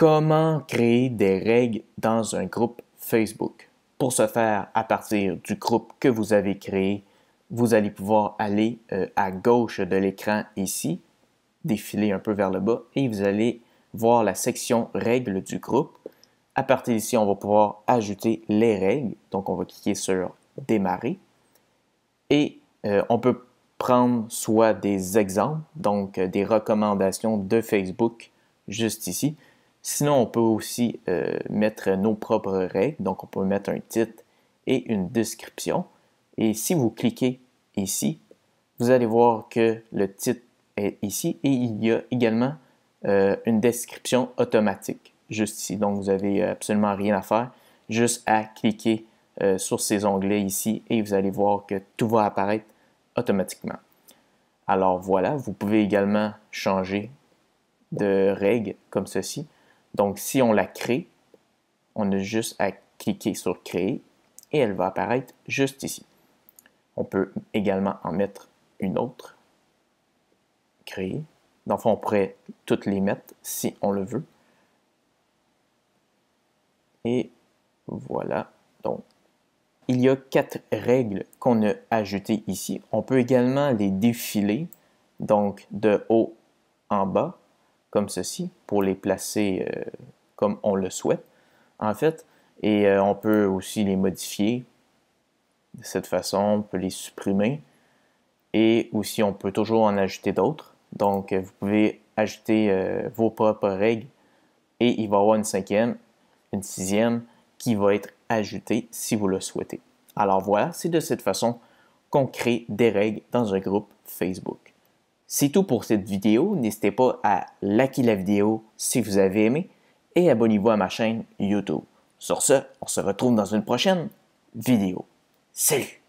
comment créer des règles dans un groupe Facebook. Pour ce faire, à partir du groupe que vous avez créé, vous allez pouvoir aller euh, à gauche de l'écran ici, défiler un peu vers le bas et vous allez voir la section règles du groupe. À partir d'ici, on va pouvoir ajouter les règles. Donc, on va cliquer sur démarrer et euh, on peut prendre soit des exemples, donc euh, des recommandations de Facebook juste ici, Sinon, on peut aussi euh, mettre nos propres règles. Donc, on peut mettre un titre et une description. Et si vous cliquez ici, vous allez voir que le titre est ici et il y a également euh, une description automatique juste ici. Donc, vous n'avez euh, absolument rien à faire, juste à cliquer sur ces onglets ici et vous allez voir que tout va apparaître automatiquement. Alors voilà, vous pouvez également changer de règle comme ceci. Donc, si on la crée, on a juste à cliquer sur Créer et elle va apparaître juste ici. On peut également en mettre une autre. Créer. Dans le fond, on pourrait toutes les mettre si on le veut. Et voilà. Donc, il y a quatre règles qu'on a ajoutées ici. On peut également les défiler, donc de haut en bas comme ceci pour les placer euh, comme on le souhaite, en fait. Et euh, on peut aussi les modifier de cette façon, on peut les supprimer. Et aussi, on peut toujours en ajouter d'autres. Donc, euh, vous pouvez ajouter vos propres règles et il va y avoir une cinquième, une sixième qui va être ajoutée si vous le souhaitez. Alors voilà, c'est de cette façon qu'on crée des règles dans un groupe Facebook. C'est tout pour cette vidéo. N'hésitez pas à liker la vidéo si vous avez aimé et abonnez-vous à ma chaîne YouTube. Sur ce, on se retrouve dans une prochaine vidéo. Salut